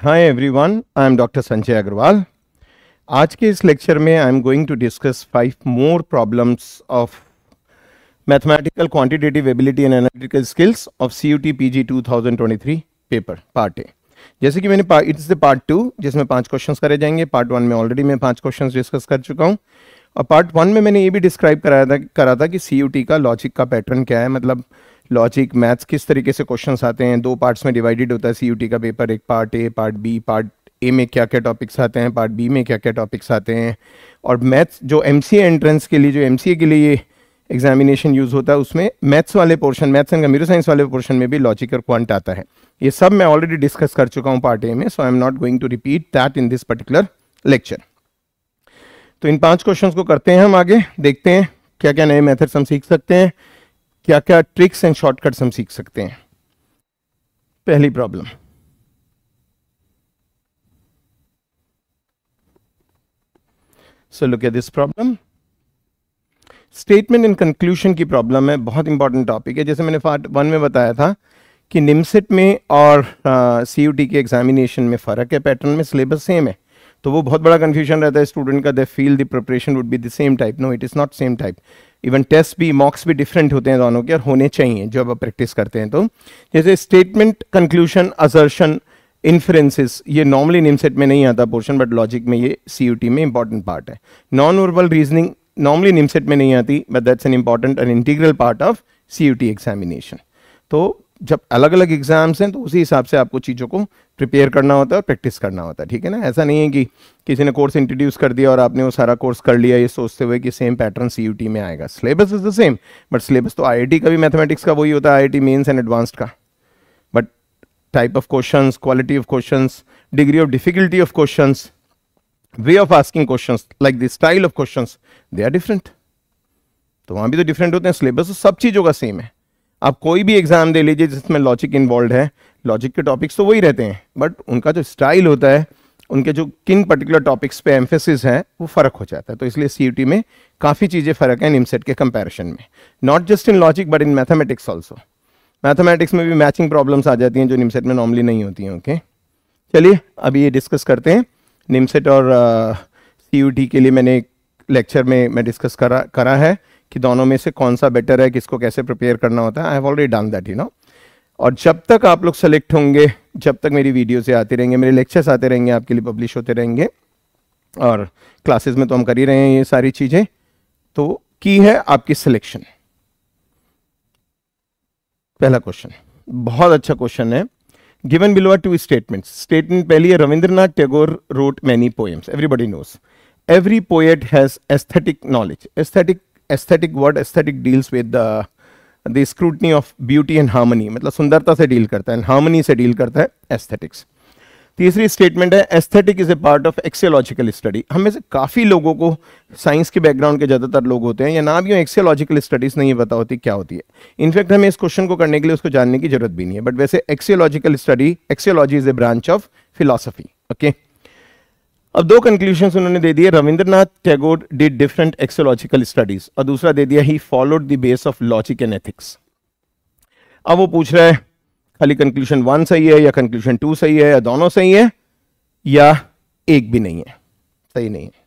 Hi everyone I am doctor Sanjay Agrawal आज के इस लेक्चर में I am going to discuss five more problems of mathematical quantitative ability and analytical skills of C U T P G two thousand twenty three paper part A जैसे कि मैंने it's the part to जिसमें पांच questions करे जाएंगे part one में already मैं पांच क्वेश्चंस डिस्कस कर चुका हूँ और पार्ट वन में मैंने ये भी डिस्क्राइब कराया था करा था कि सी यू टी का लॉजिक का पैटर्न क्या है मतलब लॉजिक मैथ्स किस तरीके से क्वेश्चन आते हैं दो पार्ट्स में डिवाइडेड होता है सी का पेपर एक part A part B part A में क्या क्या टॉपिक्स आते हैं पार्ट बी में क्या क्या टॉपिक्स आते हैं और मैथ्स जो एम एंट्रेंस के लिए जो एम के लिए एग्जामिनेशन यूज़ होता है उसमें मैथ्स वाले portion maths and computer science वाले पोर्शन में भी लॉजिक और क्वांट आता है ये सब मैं ऑलरेडी डिस्कस कर चुका हूँ पार्ट ए में so I am not going to repeat that in this particular lecture तो इन पांच क्वेश्चंस को करते हैं हम आगे देखते हैं क्या क्या नए मेथड्स हम सीख सकते हैं क्या क्या ट्रिक्स एंड शॉर्टकट्स हम सीख सकते हैं पहली problem so look at this problem statement and conclusion की प्रॉब्लम है बहुत इंपॉर्टेंट टॉपिक है जैसे मैंने पार्ट वन में बताया था कि निम्सिट में और सी uh, के एग्जामिनेशन में फ़र्क है पैटर्न में सिलेबस सेम है तो वो बहुत बड़ा कन्फ्यूजन रहता है स्टूडेंट का they feel the preparation would be the same type no it is not same type even test भी मॉक्स भी डिफरेंट होते हैं दोनों के और होने चाहिए जब आप प्रैक्टिस करते हैं तो जैसे स्टेटमेंट कंक्लूशन अजर्शन इन्फ्रेंसिस ये नॉर्मली निमसेट सेट में नहीं आता पोर्शन बट लॉजिक में ये सी में इंपॉर्टेंट पार्ट है non verbal reasoning normally NIMCET CET में नहीं आती but that's an important and integral part of C examination तो जब अलग अलग एग्जाम्स हैं तो उसी हिसाब से आपको चीज़ों को प्रिपेयर करना होता है और प्रैक्टिस करना होता है ठीक है ना ऐसा नहीं है कि किसी ने कोर्स इंट्रोड्यूस कर दिया और आपने वो सारा कोर्स कर लिया ये सोचते हुए कि सेम पैटर्न सी में आएगा syllabus is the same but syllabus तो आई का भी मैथमेटिक्स का वही होता है आई आई एंड एडवांस्ड का but type of question quality of question degree of difficulty of question way of asking question like the style of question they are different तो वहां भी तो डिफरेंट होते हैं सिलेबस तो सब चीज़ों का सेम है आप कोई भी एग्ज़ाम दे लीजिए जिसमें लॉजिक इन्वॉल्व है लॉजिक के टॉपिक्स तो वही रहते हैं बट उनका जो स्टाइल होता है उनके जो किन पर्टिकुलर टॉपिक्स पे एम्फेसिस हैं वो फ़र्क हो जाता है तो इसलिए सी में काफ़ी चीज़ें फ़र्क हैं निमसेट के कंपैरिजन में not just in logic but in mathematics also mathematics में भी मैचिंग प्रॉब्लम्स आ जाती हैं जो निमसेट में नॉर्मली नहीं होती हैं ओके चलिए अभी ये डिस्कस करते हैं निमसेट और सी uh, के लिए मैंने एक लेक्चर में मैं डिस्कस करा करा है कि दोनों में से कौन सा बेटर है किसको कैसे प्रिपेयर करना होता है I have already done that you know और जब तक आप लोग सेलेक्ट होंगे जब तक मेरी से आते रहेंगे मेरे लेक्चर्स आते रहेंगे आपके लिए पब्लिश होते रहेंगे और क्लासेस में तो हम कर ही रहे हैं ये सारी चीज़ें तो की है आपकी सिलेक्शन पहला क्वेश्चन बहुत अच्छा क्वेश्चन है given below are two statement statement पहली है Rabindranath Tagore wrote many poems everybody knows every poet has aesthetic knowledge aesthetic aesthetic word aesthetic deals with the the scrutiny of beauty and harmony मतलब सुंदरता से deal करता है and harmony से deal करता है एस्थेटिक्स तीसरी स्टेटमेंट है aesthetic is a part of axiological study हमें से काफ़ी लोगों को साइंस के बैकग्राउंड के ज़्यादातर लोग होते हैं या ना भी एक्सियोलॉजिकल स्टडीज़ नहीं पता होती क्या होती है इनफैक्ट हमें इस क्वेश्चन को करने के लिए उसको जानने की जरूरत भी नहीं है बट वैसे axiological study axiology is a branch of philosophy okay okay? अब दो कंक्लूशन उन्होंने दे दिए Rabindranath Tagore did different axiological studies और दूसरा दे दिया he followed the base of logic and ethics अब वो पूछ रहा है खाली कंक्लूशन वन सही है या कंक्लूशन टू सही है या दोनों सही है या एक भी नहीं है सही नहीं है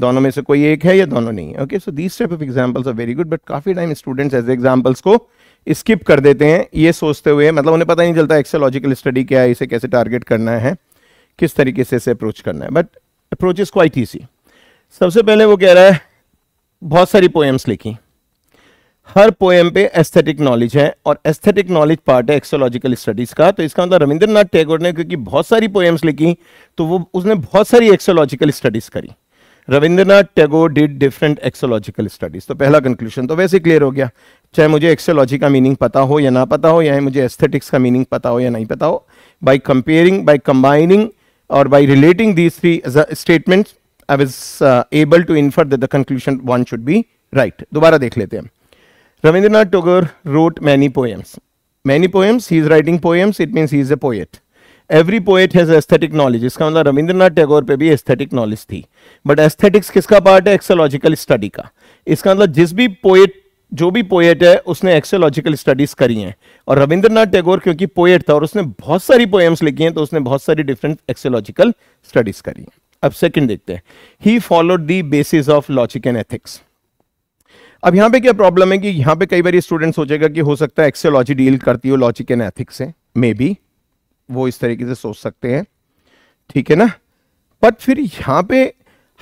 दोनों में से कोई एक है या दोनों नहीं है okay so these type of examples are very good but काफी टाइम स्टूडेंट्स एज एग्जाम्पल्स को स्किप कर देते हैं ये सोचते हुए मतलब उन्हें पता नहीं चलता एक्सोलॉजिकल स्टडी क्या है इसे कैसे टारगेट करना है किस तरीके से इसे अप्रोच करना है but approach is quite easy सबसे पहले वो कह रहा है बहुत सारी पोएम्स लिखी हर पोएम पे एस्थेटिक नॉलेज है और एस्थेटिक नॉलेज पार्ट है एक्सोलॉजिकल स्टडीज का तो इसका मतलब रविंद्रनाथ टैगोर ने क्योंकि बहुत सारी पोएम्स लिखी तो वो उसने बहुत सारी एक्सोलॉजिकल स्टडीज करी Rabindranath Tagore did different axiological studies तो पहला कंक्लूजन तो वैसे क्लियर हो गया चाहे मुझे एक्सोलॉजी का मीनिंग पता हो या ना पता हो या मुझे एस्थेटिक्स का मीनिंग पता हो या नहीं पता हो by comparing by combining or by relating these three statements I was uh, able to infer that the conclusion one should be right. dobara dekh lete hain ravindranath Tagore wrote many poems. Many poems, he is writing poems, it means he is a poet. every poet has aesthetic knowledge iska matlab ravindranath tagore pe bhi aesthetic knowledge thi but aesthetics kiska part hai axiological study ka iska matlab jis bhi poet जो भी poet है उसने एक्सोलॉजिकल studies करी हैं और रविंद्रनाथ टैगोर क्योंकि poet था और उसने बहुत सारी पोएम्स लिखी हैं तो उसने बहुत सारी डिफरेंट एक्सोलॉजिकल स्टडीज़ करी हैं अब सेकंड देखते हैं he followed the basis of logic and ethics अब यहां पे क्या प्रॉब्लम है कि यहां पे कई बार स्टूडेंट सोचेगा कि हो सकता है एक्सोलॉजी डील करती हो लॉजिक एंड एथिक्स से मे बी वो इस तरीके से सोच सकते हैं ठीक है ना बट फिर यहाँ पे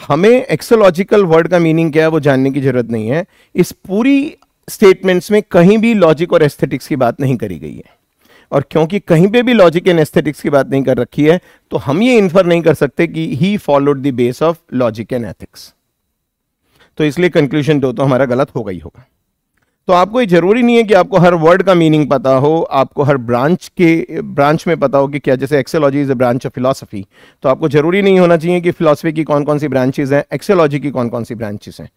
हमें एक्सोलॉजिकल वर्ड का मीनिंग क्या है वो जानने की जरूरत नहीं है इस पूरी स्टेटमेंट्स में कहीं भी लॉजिक और एस्थेटिक्स की बात नहीं करी गई है और क्योंकि कहीं पे भी लॉजिक एंड एस्थेटिक्स की बात नहीं कर रखी है तो हम ये इन्फर नहीं कर सकते कि he followed the base of logic and ethics तो इसलिए कंक्लूजन दो तो हमारा गलत होगा ही होगा तो आपको ये ज़रूरी नहीं है कि आपको हर वर्ड का मीनिंग पता हो आपको हर ब्रांच के ब्रांच में पता हो कि क्या जैसे axiology is a branch of philosophy तो आपको ज़रूरी नहीं होना चाहिए कि फिलोसफी की कौन कौन सी ब्रांचेज़ हैं एक्सेलॉजी की कौन कौन सी ब्रांचेज़ हैं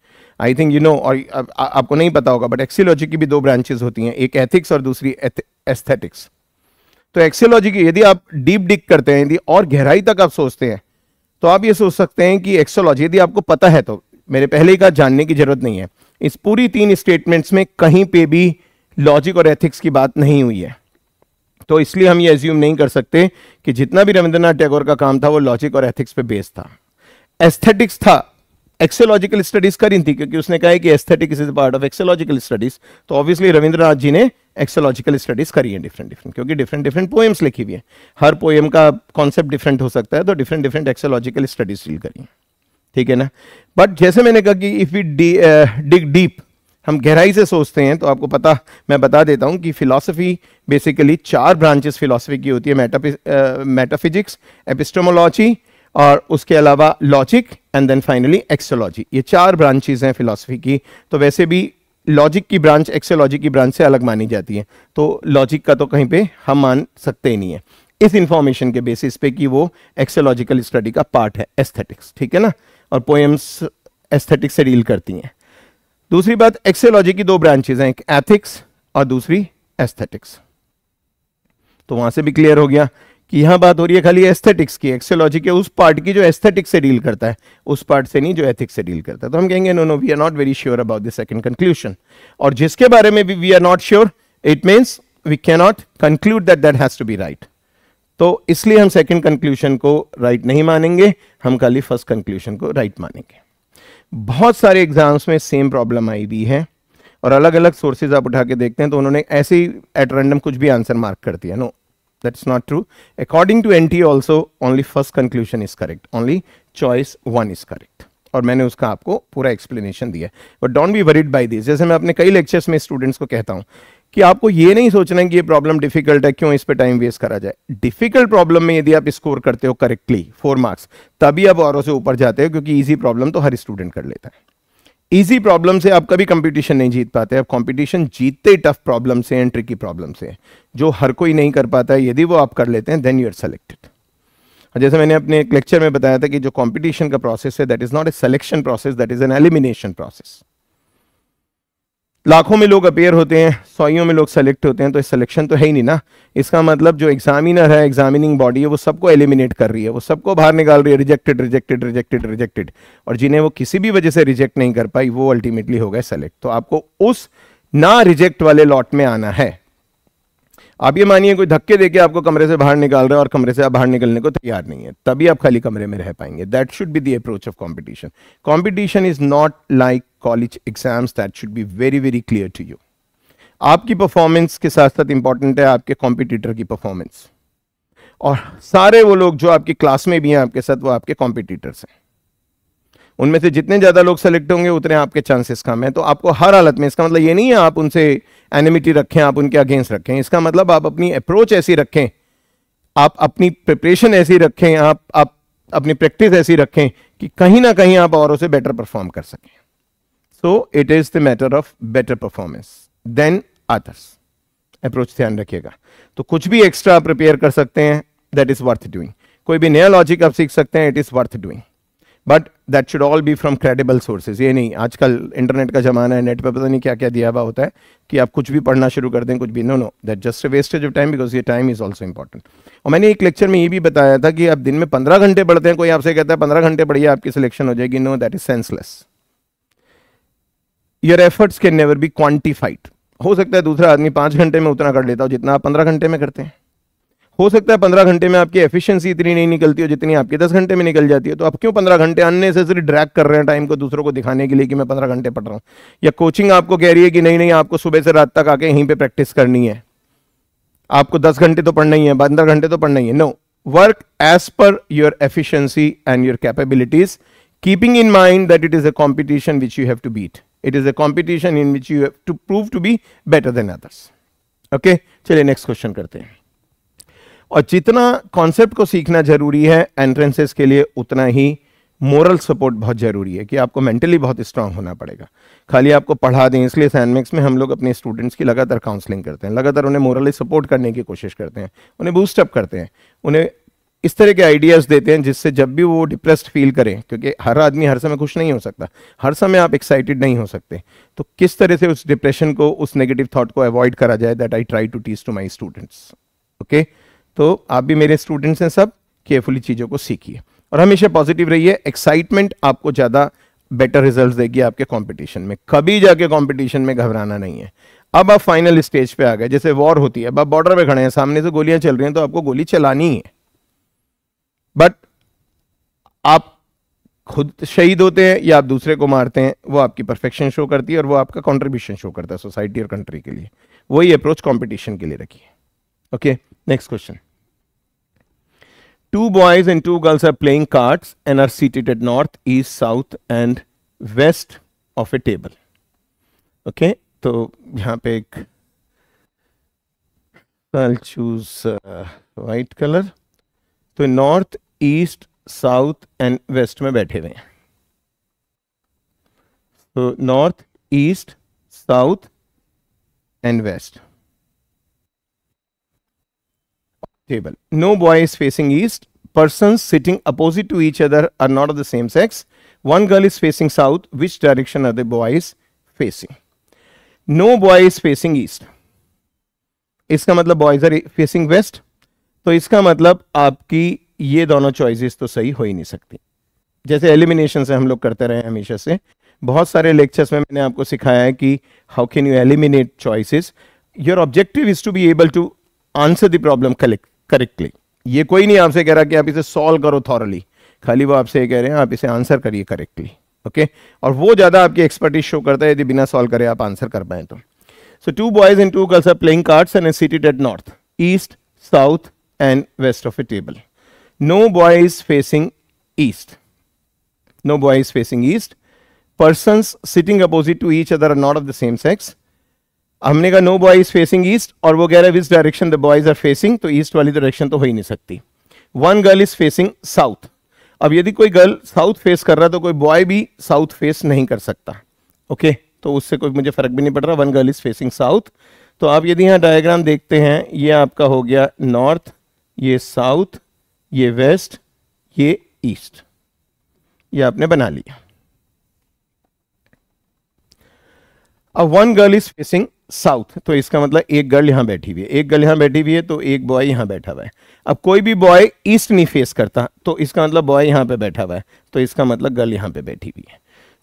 आई थिंक यू नो और आ, आ, आपको नहीं पता होगा बट एक्सेलॉजी की भी दो ब्रांचेज़ होती हैं एक एथिक्स और दूसरी एस्थेटिक्स तो एक्सेलॉजी की यदि आप डीप डिक करते हैं यदि और गहराई तक आप सोचते हैं तो आप ये सोच सकते हैं कि एक्सोलॉजी यदि आपको पता है तो मेरे पहले ही का जानने की जरूरत नहीं है इस पूरी तीन स्टेटमेंट्स में कहीं पे भी लॉजिक और एथिक्स की बात नहीं हुई है तो इसलिए हम ये एज्यूम नहीं कर सकते कि जितना भी रविंद्रनाथ टैगोर का काम था वो लॉजिक और एथिक्स पे बेस्ड था एस्थेटिक्स था एक्सेलॉजिकल स्टडीज करी थी क्योंकि उसने कहा कि aesthetics is part of axiological studies तो ऑब्वियसली रविंद्रनाथ जी ने एक्सेलॉजिकल स्टडीज करी है डिफरेंट डिफरेंट क्योंकि डिफरेंट डिफरेंट पोएम्स लिखी हुई है हर पोएम का कॉन्सेप्ट डिफरेंट हो सकता है तो different different axiological studies deal करी है ठीक है ना बट जैसे मैंने कहा कि इफ़ वी डिग डीप हम गहराई से सोचते हैं तो आपको पता मैं बता देता हूँ कि फिलॉसफी बेसिकली चार ब्रांचेस फ़िलासफ़ी की होती है मेटाफिजिक्स एपिस्टोमोलॉजी uh, और उसके अलावा logic and then finally axiology ये चार ब्रांचेज हैं फ़िलासफ़ी की तो वैसे भी लॉजिक की ब्रांच एक्सोलॉजी की ब्रांच से अलग मानी जाती है तो लॉजिक का तो कहीं पे हम मान सकते ही नहीं है इस इंफॉर्मेशन के बेसिस पे कि वो एक्सोलॉजिकल स्टडी का पार्ट है एस्थेटिक्स ठीक है ना और पोएम्स एस्थेटिक से डील करती हैं दूसरी बात एक्सेलॉजी की दो ब्रांचेज हैं एक एथिक्स और दूसरी एस्थेटिक्स तो वहां से भी क्लियर हो गया कि यहां बात हो रही है खाली एस्थेटिक्स की एक्सोलॉजी के उस पार्ट की जो एस्थेटिक्स से डील करता है उस पार्ट से नहीं जो एथिक्स से डील करता है तो हम कहेंगे no no we are not very sure about the second conclusion और जिसके बारे में भी we are not sure it means we cannot conclude that that has to be right तो इसलिए हम सेकंड कंक्लूशन को राइट नहीं मानेंगे हम खाली फर्स्ट कंक्लूशन को राइट मानेंगे बहुत सारे एग्जाम्स में सेम प्रॉब्लम आई हुई है और अलग अलग सोर्सेज आप उठा के देखते हैं तो उन्होंने ऐसे ही एट रैंडम कुछ भी आंसर मार्क कर दिया no that's not true according to N T also only first conclusion is correct only choice one is correct और मैंने उसका आपको पूरा एक्सप्लेनेशन दिया but don't be worried by this जैसे मैं अपने कई लेक्चर्स में स्टूडेंट्स को कहता हूँ कि आपको ये नहीं सोचना है कि ये प्रॉब्लम डिफिकल्ट है क्यों इस पर टाइम वेस्ट करा जाए डिफिकल्ट प्रॉब्लम में यदि आप स्कोर करते हो करेक्टली फोर मार्क्स तभी आप औरों से ऊपर जाते हो क्योंकि इजी प्रॉब्लम तो हर स्टूडेंट कर लेता है इजी प्रॉब्लम से आप कभी कंपटीशन नहीं जीत पाते आप कंपटीशन जीतते ही टफ प्रॉब्लम से एंड ट्रिकी प्रॉब्लम से जो हर कोई नहीं कर पाता है यदि वो आप कर लेते हैं देन यू आर सेलेक्टेड जैसे मैंने अपने एक लेक्चर में बताया था कि जो कंपटीशन का प्रोसेस है that is not a selection process that is an elimination process लाखों में लोग अपेयर होते हैं सौयों में लोग सेलेक्ट होते हैं तो सिलेक्शन तो है ही नहीं ना इसका मतलब जो एग्जामिनर है एग्जामिनिंग बॉडी है वो सबको एलिमिनेट कर रही है वो सबको बाहर निकाल रही है रिजेक्टेड रिजेक्टेड रिजेक्टेड रिजेक्टेड और जिन्हें वो किसी भी वजह से रिजेक्ट नहीं कर पाई वो अल्टीमेटली हो गए सेलेक्ट तो आपको उस ना रिजेक्ट वाले लॉट में आना है आप ये मानिए कोई धक्के देके आपको कमरे से बाहर निकाल रहा है और कमरे से आप बाहर निकलने को तैयार नहीं है तभी आप खाली कमरे में रह पाएंगे that should be the approach of competition competition is not like college exams that should be very very clear to you आपकी परफॉर्मेंस के साथ साथ इंपॉर्टेंट है आपके कॉम्पिटिटर की परफॉर्मेंस और सारे वो लोग जो आपकी क्लास में भी हैं आपके साथ वो आपके कॉम्पिटिटर्स हैं उनमें से जितने ज़्यादा लोग सेलेक्ट होंगे उतने आपके चांसेस कम है तो आपको हर हालत में इसका मतलब ये नहीं है आप उनसे एनिमिटी रखें आप उनके अगेंस्ट रखें इसका मतलब आप अपनी अप्रोच ऐसी रखें आप अपनी प्रिपरेशन ऐसी रखें आप आप अपनी प्रैक्टिस ऐसी रखें कि कहीं ना कहीं आप औरों से बेटर परफॉर्म कर सकें so it is the matter of better performance than others approach ध्यान रखिएगा तो कुछ भी एक्स्ट्रा प्रिपेयर कर सकते हैं दैट इज़ वर्थ डूइंग कोई भी नया लॉजिक आप सीख सकते हैं it is worth doing but that should all be from credible sources ये नहीं आजकल इंटरनेट का ज़माना है नेट पर पता नहीं क्या क्या दिया हुआ होता है कि आप कुछ भी पढ़ना शुरू कर दें कुछ भी no no that just a wastage of time because ये टाइम इज़ ऑल्सो इंपॉर्टेंट और मैंने एक लेक्चर में ये भी बताया था कि आप दिन में पंद्रह घंटे पढ़ते हैं कोई आपसे कहता है पंद्रह घंटे पढ़िए आपकी सिलेक्शन हो जाएगी no that is senseless your efforts can never be quantified हो सकता है दूसरा आदमी पांच घंटे में उतना कर लेता हो जितना आप पंद्रह घंटे में करते हैं हो सकता है पंद्रह घंटे में आपकी एफिशिएंसी इतनी नहीं निकलती हो जितनी आपकी दस घंटे में निकल जाती है तो आप क्यों पंद्रह घंटे अननेसेसरी ड्रैग कर रहे हैं टाइम को दूसरों को दिखाने के लिए कि मैं पंद्रह घंटे पढ़ रहा हूँ या कोचिंग आपको कह रही है कि नहीं नहीं आपको सुबह से रात तक आके यहीं पर प्रैक्टिस करनी है आपको दस घंटे तो पढ़ना ही है पंद्रह घंटे तो पढ़ना ही है no work as per your efficiency and your capabilities keeping in mind that it is a competition which you have to beat it is a competition in which you have to prove to be better than others okay चलिए next question करते हैं और जितना concept को सीखना जरूरी है entrances के लिए उतना ही मोरल सपोर्ट बहुत ज़रूरी है कि आपको मेंटली बहुत स्ट्रांग होना पड़ेगा खाली आपको पढ़ा दें इसलिए सैनमिक्स में हम लोग अपने स्टूडेंट्स की लगातार काउंसलिंग करते हैं लगातार उन्हें मोरली सपोर्ट करने की कोशिश करते हैं उन्हें बूस्टअप करते हैं उन्हें इस तरह के आइडियाज़ देते हैं जिससे जब भी वो डिप्रेस्ड फील करें क्योंकि हर आदमी हर समय खुश नहीं हो सकता हर समय आप एक्साइटेड नहीं हो सकते तो किस तरह से उस डिप्रेशन को उस नेगेटिव थॉट को अवॉइड करा जाए that I try to teach to my students okay तो आप भी मेरे स्टूडेंट्स हैं सब केयरफुली चीज़ों को सीखिए और हमेशा पॉजिटिव रहिए एक्साइटमेंट आपको ज़्यादा बेटर रिजल्ट देगी आपके कंपटीशन में कभी जाके कंपटीशन में घबराना नहीं है अब आप फाइनल स्टेज पे आ गए जैसे वॉर होती है अब आप बॉर्डर पे खड़े हैं सामने से गोलियां चल रही हैं तो आपको गोली चलानी है बट आप खुद शहीद होते हैं या आप दूसरे को मारते हैं वो आपकी परफेक्शन शो करती है और वो आपका कॉन्ट्रीब्यूशन शो करता है सोसाइटी और कंट्री के लिए वही अप्रोच कॉम्पिटिशन के लिए रखिए okay next question Two boys and two girls are playing cards and are seated at north, east, south and west of a table. Okay, तो यहाँ पे एक I'll choose uh, white color. तो north, east, south and west में बैठे हुए हैं. So north, east, south and west. table. No boy is facing east. Persons sitting opposite to each other are not of the same sex. One girl is facing south. Which direction are the boys facing? No boy is facing east. इसका मतलब boys are facing west तो इसका मतलब आपकी ये दोनों choices तो सही हो ही नहीं सकती जैसे एलिमिनेशन से हम लोग करते रहे हमेशा से बहुत सारे लेक्चर्स में मैंने आपको सिखाया है कि how can you eliminate choices your objective is to be able to answer the problem collect correctly ये कोई नहीं आपसे कह रहा कि आप इसे सॉल्व करो थॉरली खाली वो आपसे कह रहे हैं आप इसे आंसर करिए करेक्टली ओके और वो ज़्यादा आपकी एक्सपर्टीज शो करता है यदि बिना सॉल्व करे आप आंसर कर पाए तो so two boys and two girls are playing cards and seated at north east south and west of a table no boy is facing east no boy is facing east person sitting opposite to each other not of the same sex हमने कहा no boy is facing east और वो कह रहा है which direction the boys are facing तो east वाली direction तो हो ही नहीं सकती one girl is facing south अब यदि कोई गर्ल साउथ फेस कर रहा है तो कोई बॉय भी साउथ फेस नहीं कर सकता ओके okay? तो उससे कोई मुझे फर्क भी नहीं पड़ रहा one girl is facing south तो आप यदि यहाँ डायग्राम देखते हैं ये आपका हो गया नॉर्थ ये साउथ ये वेस्ट ये ईस्ट ये आपने बना लिया अब one girl is facing south तो इसका मतलब एक गर्ल यहां बैठी हुई है एक गर्ल यहां बैठी हुई है तो एक बॉय यहां बैठा हुआ है अब कोई भी बॉय ईस्ट नहीं फेस करता तो इसका मतलब बॉय यहां पे बैठा हुआ है तो इसका मतलब गर्ल यहां पे बैठी हुई है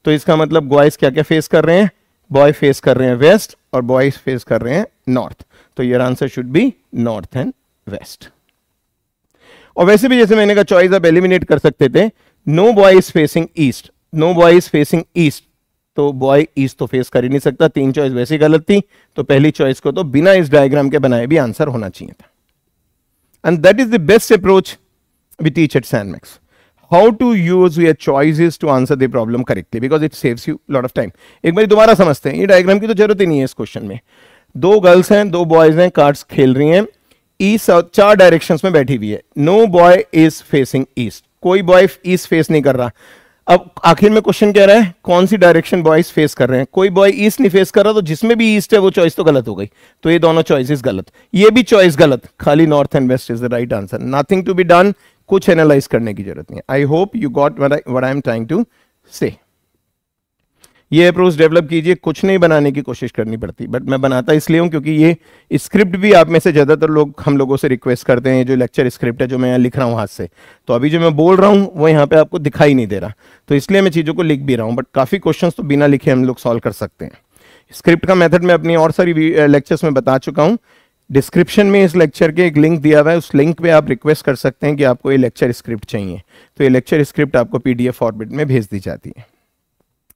तो इसका मतलब बॉयज क्या क्या फेस कर रहे हैं बॉय फेस कर रहे हैं वेस्ट और बॉयज फेस कर रहे हैं नॉर्थ तो your answer should be north and west और वैसे भी जैसे मैंने कहा चॉइस आप एलिमिनेट कर सकते थे no boy is facing east no boy is facing east तो बॉय ईस्ट तो फेस कर ही नहीं सकता तीन चॉइस वैसी गलत थी तो पहली चॉइस को तो बिना इस डायग्राम के बनाए भी आंसर होना चाहिए था and that is the best approach we teach at Sandmax. How to use your choices to answer the problem correctly because it saves you lot of time एक बार दोबारा समझते हैं ये डायग्राम की तो जरूरत ही नहीं है इस क्वेश्चन में दो गर्ल्स हैं दो बॉयज हैं कार्ड्स खेल रही हैं ईस्ट और चार डायरेक्शंस में बैठी हुई है no boy is facing east कोई बॉय ईस्ट फेस नहीं कर रहा अब आखिर में क्वेश्चन कह रहा है कौन सी डायरेक्शन बॉयज फेस कर रहे हैं कोई बॉय ईस्ट नहीं फेस कर रहा तो जिसमें भी ईस्ट है वो चॉइस तो गलत हो गई तो ये दोनों चॉइसेस गलत ये भी चॉइस गलत खाली north and west is the right answer nothing to be done कुछ एनालाइज करने की जरूरत नहीं I hope you got what I am trying to say ये अप्रोच डेवलप कीजिए कुछ नहीं बनाने की कोशिश करनी पड़ती बट मैं बनाता इसलिए हूँ क्योंकि ये स्क्रिप्ट भी आप में से ज़्यादातर लोग हम लोगों से रिक्वेस्ट करते हैं जो लेक्चर स्क्रिप्ट है जो मैं लिख रहा हूँ हाथ से तो अभी जो मैं बोल रहा हूँ वो यहाँ पर आपको दिखाई नहीं दे रहा तो इसलिए मैं चीज़ों को लिख भी रहा हूँ बट काफ़ी क्वेश्चन तो बिना लिखे हम लोग सॉल्व कर सकते हैं स्क्रिप्ट का मेथड मैं अपनी और सारी लेक्चर्स में बता चुका हूँ डिस्क्रिप्शन में इस लेक्चर के एक लिंक दिया हुआ है उस लिंक पे आप रिक्वेस्ट कर सकते हैं कि आपको ये लेक्चर स्क्रिप्ट चाहिए तो ये लेक्चर स्क्रिप्ट आपको पीडीएफ फॉर्मेट में भेज दी जाती है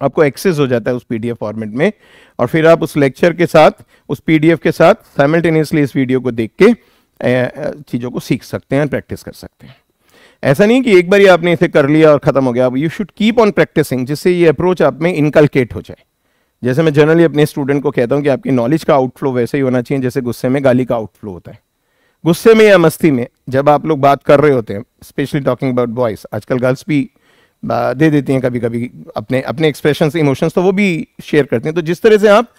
आपको एक्सेस हो जाता है उस पीडीएफ फॉर्मेट में और फिर आप उस लेक्चर के साथ उस पीडीएफ के साथ साइमल्टेनियसली इस वीडियो को देख के चीज़ों को सीख सकते हैं प्रैक्टिस कर सकते हैं ऐसा नहीं कि एक बार ही आपने इसे कर लिया और खत्म हो गया you should keep on practising जिससे ये अप्रोच आप में इनकलकेट हो जाए जैसे मैं जनरली अपने स्टूडेंट को कहता हूँ कि आपकी नॉलेज का आउटफ्लो वैसे ही होना चाहिए जैसे गुस्से में गाली का आउटफ्लो होता है गुस्से में या मस्ती में जब आप लोग बात कर रहे होते हैं स्पेशली टॉकिंग अबाउट बॉयज आजकल गर्ल्स भी दे देती हैं कभी कभी अपने अपने एक्सप्रेशन इमोशंस तो वो भी शेयर करती हैं तो जिस तरह से आप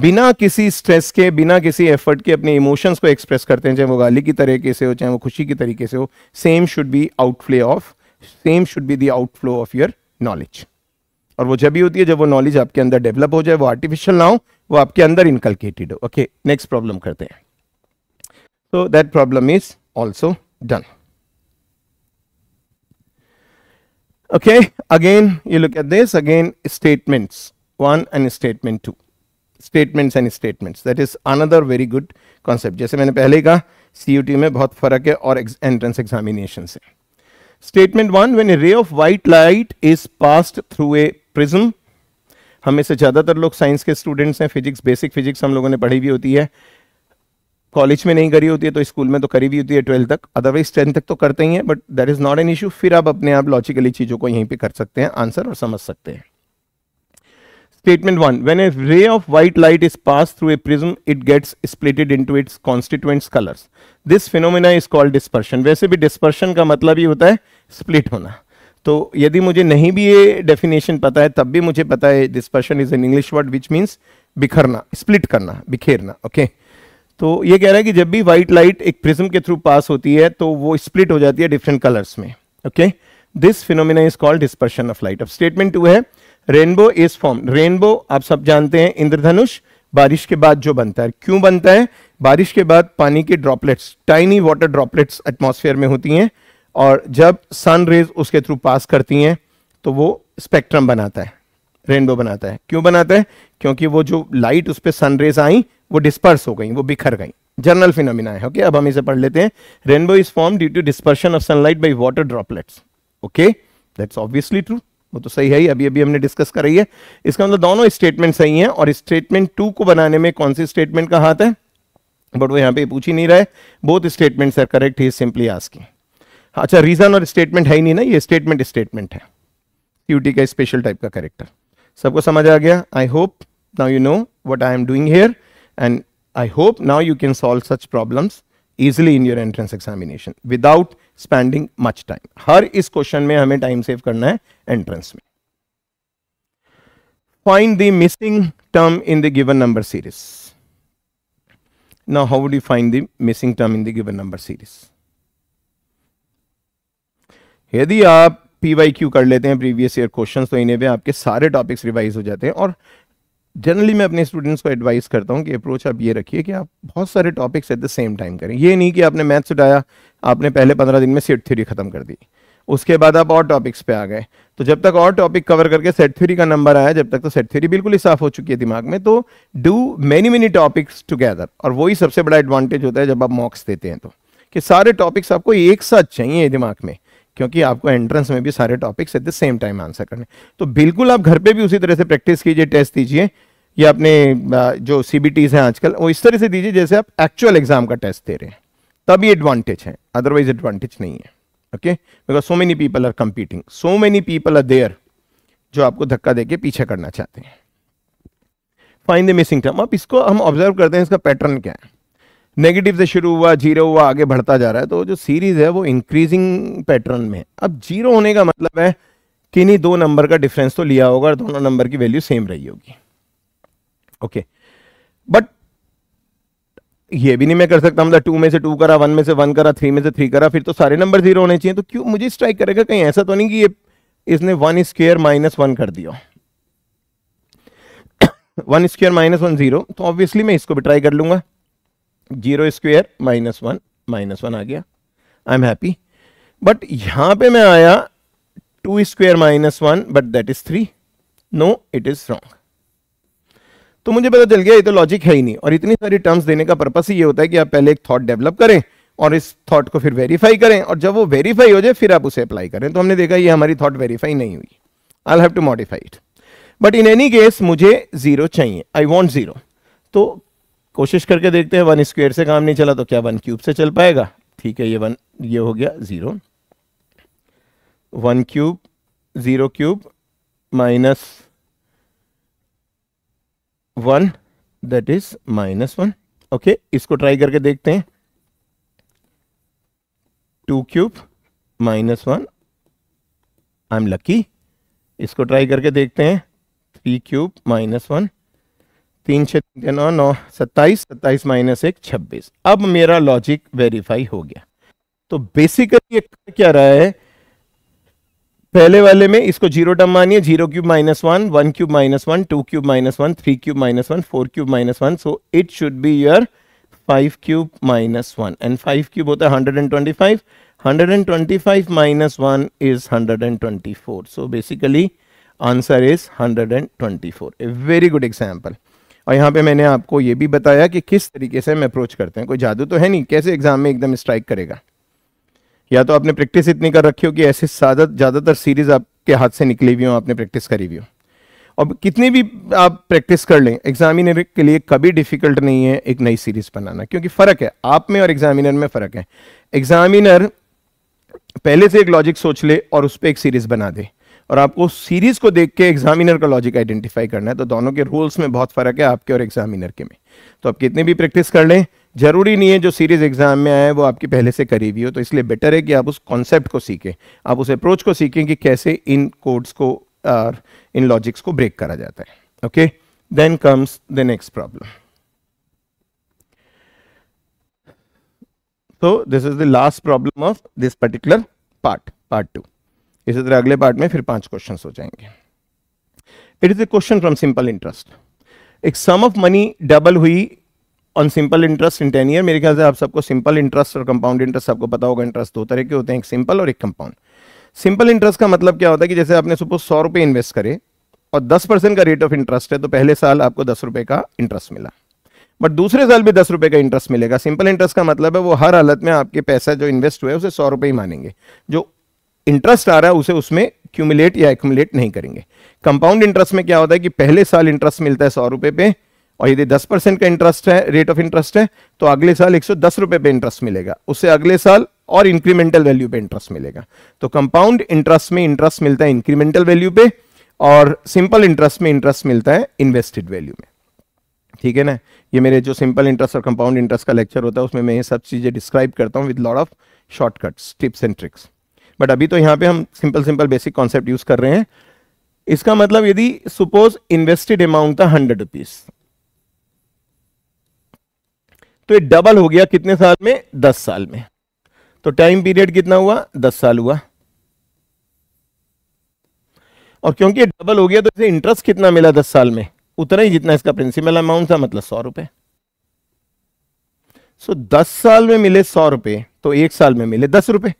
बिना किसी स्ट्रेस के बिना किसी एफर्ट के अपने इमोशंस को एक्सप्रेस करते हैं चाहे वो गाली की तरीके से हो चाहे वो खुशी की तरीके से हो same should be outflow of same should be the outflow of your knowledge और वो जब भी होती है जब वो नॉलेज आपके अंदर डेवलप हो जाए वो आर्टिफिशियल ना हो वो आपके अंदर इनकलकेटेड हो ओके नेक्स्ट प्रॉब्लम करते हैं तो that problem is also done Okay, again you look at this, again statements one and statement statements and and that is is very very good concept जैसे मैंने पहले कहा सी में बहुत फर्क है और एंट्रेंस एग्जामिनेशन से statement one when ray of white light is passed through a prism हमें से ज़्यादातर लोग साइंस के स्टूडेंट्स हैं फिजिक्स बेसिक फिजिक्स हम लोगों ने पढ़ी भी होती है कॉलेज में नहीं करी होती है तो स्कूल में तो करी हुई होती है ट्वेल्थ तक अदरवाइज टेंथ तक तो करते ही हैं but there is not an issue फिर आप अपने आप लॉजिकली चीज़ों को यहीं पे कर सकते हैं आंसर और समझ सकते हैं statement one when a ray of white light is pass through a prism it gets splitted into its constituents colours this phenomena is called dispersion वैसे भी डिस्पर्शन का मतलब ही होता है स्प्लिट होना तो यदि मुझे नहीं भी ये डेफिनेशन पता है तब भी मुझे पता है dispersion is an English word which means बिखरना स्प्लिट करना बिखेरना ओके okay? तो ये कह रहा है कि जब भी व्हाइट लाइट एक प्रिज्म के थ्रू पास होती है तो वो स्प्लिट हो जाती है डिफरेंट कलर्स में okay this phenomena is called dispersion of light अब स्टेटमेंट टू है रेनबो इज फॉर्म रेनबो आप सब जानते हैं इंद्रधनुष बारिश के बाद जो बनता है क्यों बनता है बारिश के बाद पानी के droplets tiny water droplets atmosphere में होती हैं और जब सन रेज उसके थ्रू पास करती हैं तो वो स्पेक्ट्रम बनाता है रेनबो बनाता है क्यों बनाता है क्योंकि वो जो लाइट उस पर सन रेज आई वो डिस्पर्स हो गई वो बिखर गई जनरल फिनोमिना है ओके okay? अब हम इसे पढ़ लेते हैं rainbow is form due to dispersion of sunlight by water droplets okay that's obviously true वो तो सही है ही अभी अभी हमने डिस्कस कर रही है इसका मतलब दोनों स्टेटमेंट सही हैं और स्टेटमेंट टू को बनाने में कौन सी स्टेटमेंट का हाथ है बट वो यहां पे पूछ ही नहीं रहा है बोथ स्टेटमेंट्स आर करेक्ट ही सिंपली आस्किंग अच्छा रीजन और स्टेटमेंट है ही नहीं ना ये स्टेटमेंट स्टेटमेंट है क्यूटी का स्पेशल टाइप का करेक्टर सबको समझ आ गया I hope now you know what I am doing here And I hope now you can solve such problems easily in your entrance examination without spending much time. har is question mein hame time save karna hai entrance mein Find the missing term in the given number series. Now, how would you find the missing term in the given number series? यदि आप P Y Q कर लेते हैं previous year questions तो इन्हें भी आपके सारे टॉपिक्स रिवाइज हो जाते हैं और जनरली मैं अपने स्टूडेंट्स को एडवाइस करता हूँ कि अप्रोच आप ये रखिए कि आप बहुत सारे topics at the same time करें ये नहीं कि आपने मैथ्स उठाया आपने पहले पंद्रह दिन में सेट थ्योरी ख़त्म कर दी उसके बाद आप और टॉपिक्स पे आ गए तो जब तक और टॉपिक कवर करके सेट थ्योरी का नंबर आया जब तक तो सेट थ्योरी बिल्कुल ही साफ हो चुकी है दिमाग में तो do many many topics together और वही सबसे बड़ा एडवांटेज होता है जब आप मॉक्स देते हैं तो कि सारे टॉपिक्स आपको एक साथ चाहिए दिमाग में क्योंकि आपको एंट्रेंस में भी सारे topics at the same time answer करने तो बिल्कुल आप घर पे भी उसी तरह से प्रैक्टिस कीजिए टेस्ट दीजिए या अपने जो सीबीटीज हैं आजकल वो इस तरह से दीजिए जैसे आप एक्चुअल एग्जाम का टेस्ट दे रहे हैं तब ये एडवांटेज है अदरवाइज एडवांटेज नहीं है okay because so many people are competing so many people are there जो आपको धक्का देके पीछे करना चाहते हैं फाइन द मिसिंग टर्म अब इसको हम ऑब्जर्व करते हैं इसका पैटर्न क्या है नेगेटिव से शुरू हुआ जीरो हुआ आगे बढ़ता जा रहा है तो जो सीरीज़ है वो इंक्रीजिंग पैटर्न में है अब जीरो होने का मतलब है कि नहीं दो नंबर का डिफरेंस तो लिया होगा और दोनों नंबर की वैल्यू सेम रही होगी ओके बट ये भी नहीं मैं कर सकता मतलब टू में से टू करा वन में से वन करा थ्री में से थ्री करा फिर तो सारे नंबर जीरो होने चाहिए तो क्यों मुझे स्ट्राइक करेगा कहीं ऐसा तो नहीं कि ये इसने वन स्क्र माइनस वन कर दिया one square minus one zero तो ऑब्वियसली मैं इसको भी ट्राई कर लूंगा zero square minus one minus one आ गया आई एम हैप्पी बट यहां पे मैं आया two square minus one but that is three no it is wrong तो मुझे पता चल गया ये तो लॉजिक है ही नहीं और इतनी सारी टर्म्स देने का पर्पस ही ये होता है कि आप पहले एक थॉट डेवलप करें और इस थॉट को फिर वेरीफाई करें और जब वो वेरीफाई हो जाए फिर आप उसे अप्लाई करें तो हमने देखा ये हमारी थॉट वेरीफाई नहीं हुई I have to modify it but in any case मुझे जीरो चाहिए आई वॉन्ट जीरो तो कोशिश करके देखते हैं वन स्क्वेयर से काम नहीं चला तो क्या वन क्यूब से चल पाएगा ठीक है ये वन ये हो गया zero one cube zero cube minus one that is minus one okay इसको ट्राई करके देखते हैं two cube minus one I am lucky इसको ट्राई करके देखते हैं थ्री क्यूब माइनस वन तीन छः तीन नौ नौ सत्ताईस सत्ताईस माइनस एक छब्बीस अब मेरा लॉजिक वेरीफाई हो गया तो बेसिकली क्या रहा है पहले वाले में इसको जीरो टर्म मानिए zero cube minus one one cube minus one two cube minus one three cube minus one four cube minus one so it should be your five cube minus one and five cube होता है hundred and twenty five hundred and twenty five minus one is hundred and twenty four so basically answer is hundred and twenty four a very good example और यहाँ पे मैंने आपको ये भी बताया कि किस तरीके से हम अप्रोच करते हैं कोई जादू तो है नहीं कैसे एग्जाम में एकदम स्ट्राइक करेगा या तो आपने प्रैक्टिस इतनी कर रखी हो कि ऐसे ज़्यादातर सीरीज आपके हाथ से निकली हुई हो आपने प्रैक्टिस करी हुई हो और कितनी भी आप प्रैक्टिस कर लें एग्जामिनर के लिए कभी डिफिकल्ट नहीं है एक नई सीरीज बनाना क्योंकि फ़र्क है आप में और एग्जामिनर में फ़र्क है एग्जामिनर पहले से एक लॉजिक सोच ले और उस पर एक सीरीज बना दे और आपको सीरीज को देख के एग्जामिनर का लॉजिक आइडेंटिफाई करना है तो दोनों के रूल्स में बहुत फर्क है आपके और एग्जामिनर के में तो आप कितनी भी प्रैक्टिस कर लें जरूरी नहीं है जो सीरीज एग्जाम में आए वो आपकी पहले से करी हुई हो तो इसलिए बेटर है कि आप उस कॉन्सेप्ट को सीखें आप उस अप्रोच को सीखें कि कैसे इन कोड्स को और uh, इन लॉजिक्स को ब्रेक करा जाता है okay then comes the next problem तो this is the last problem of this particular part part two इसी तरह अगले पार्ट में फिर पांच क्वेश्चन हो जाएंगे it is a question from simple interest एक सम ऑफ मनी डबल हुई on simple interest in ten year मेरे ख्याल से आप सबको सिंपल इंटरेस्ट और कंपाउंड इंटरेस्ट आपको पता होगा इंटरेस्ट दो तरह के होते हैं एक सिंपल और एक कंपाउंड सिंपल इंटरेस्ट का मतलब क्या होता है कि जैसे आपने सपोज सौ रुपए इन्वेस्ट करे और दस परसेंट का रेट ऑफ इंटरेस्ट है तो पहले साल आपको दस रुपए का इंटरेस्ट मिला बट दूसरे साल भी दस रुपए का इंटरेस्ट मिलेगा सिंपल इंटरेस्ट का मतलब है वो हर हालत में आपके पैसा जो इन्वेस्ट हुआ है उसे सौ रुपए ही मानेंगे जो इंटरेस्ट आ रहा है उसे उसमें क्यूमुलेट या एक्यूमुलेट नहीं करेंगे कंपाउंड इंटरेस्ट में क्या होता है कि पहले साल इंटरेस्ट मिलता है सौ रुपए पे और यदि 10 परसेंट का इंटरेस्ट है रेट ऑफ इंटरेस्ट है तो अगले साल एक सौ पे इंटरेस्ट मिलेगा उससे अगले साल और इंक्रीमेंटल वैल्यू पे इंटरेस्ट मिलेगा तो कंपाउंड इंटरेस्ट में इंटरेस्ट मिलता है इंक्रीमेंटल वैल्यू पे और सिंपल इंटरेस्ट में इंटरेस्ट मिलता है इन्वेस्टेड वैल्यू में ठीक है ना ये मेरे जो सिंपल इंटरेस्ट और कंपाउंड इंटरेस्ट का लेक्चर होता है उसमें मैं ये सब चीज़ें डिस्क्राइब करता हूँ with lots of shortcuts tips and tricks but अभी तो यहां पे हम simple simple basic concept use कर रहे हैं इसका मतलब यदि सपोज इन्वेस्टेड अमाउंट था हंड्रेड रुपीज तो ये डबल हो गया कितने साल में दस साल में तो टाइम पीरियड कितना हुआ दस साल हुआ और क्योंकि ये डबल हो गया तो इसे इंटरेस्ट कितना मिला दस साल में उतना ही जितना इसका प्रिंसिपल अमाउंट था मतलब सौ रुपए सो दस साल में मिले सौ रुपए तो एक साल में मिले दस रुपए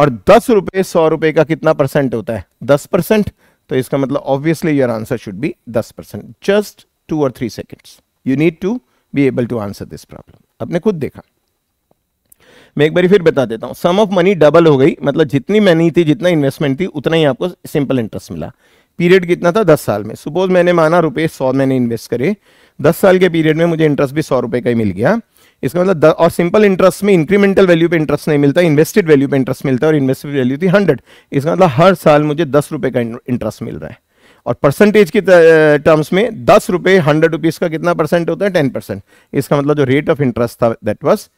और दस रुपए सौ रुपए का कितना परसेंट होता है दस परसेंट तो इसका मतलब obviously your answer should be दस परसेंट जस्ट टू और three seconds you need to be able to answer this problem आपने खुद देखा मैं एक बार फिर बता देता हूं सम ऑफ मनी डबल हो गई मतलब जितनी मनी थी जितना इन्वेस्टमेंट थी उतना ही आपको सिंपल इंटरेस्ट मिला पीरियड कितना था दस साल में सपोज मैंने माना रुपए सौ मैंने इन्वेस्ट करे दस साल के पीरियड में मुझे इंटरेस्ट भी सौ रुपए का ही मिल गया इसका मतलब और सिंपल इंटरेस्ट में इंक्रीमेंटल वैल्यू पे इंटरेस्ट नहीं मिलता इन्वेस्टेड वैल्यू पे इंटरेस्ट मिलता है और इन्वेस्टेड वैल्यू थी हंड्रेड इसका मतलब हर साल मुझे दस रुपए का इंटरेस्ट मिल रहा है और परसेंटेज की टर्म्स में दस रुपए हंड्रेड रुपीज़ का कितना परसेंट होता है टेन परसेंट इसका मतलब जो रेट ऑफ इंटरेस्ट था that was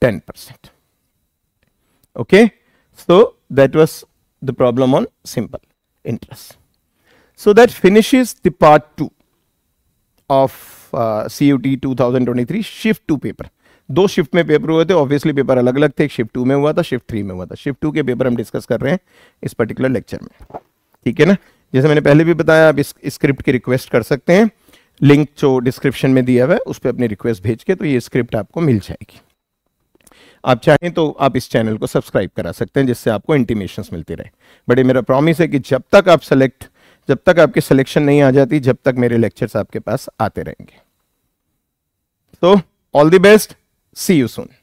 ten percent okay so that was the problem on simple interest so that finishes the part two of C U T two thousand twenty three shift two paper दो shift में paper हुए थे obviously paper अलग अलग थे एक shift to में हुआ था शिफ्ट थ्री में हुआ था शिफ्ट टू के पेपर हम डिस्कस कर रहे हैं इस पर्टिकुलर लेक्चर में ठीक है ना जैसे मैंने पहले भी बताया आप इस स्क्रिप्ट की रिक्वेस्ट कर सकते हैं लिंक जो डिस्क्रिप्शन में दिया हुआ है उस पर अपनी रिक्वेस्ट भेज के तो ये स्क्रिप्ट आपको मिल जाएगी आप चाहें तो आप इस चैनल को सब्सक्राइब करा सकते हैं जिससे आपको इंटीमेशन मिलती रहे बट ये मेरा प्रॉमिस है कि जब तक आप सेलेक्ट जब तक आपकी सिलेक्शन नहीं आ जाती जब तक मेरे लेक्चर्स आपके पास आते रहेंगे तो all the best see you soon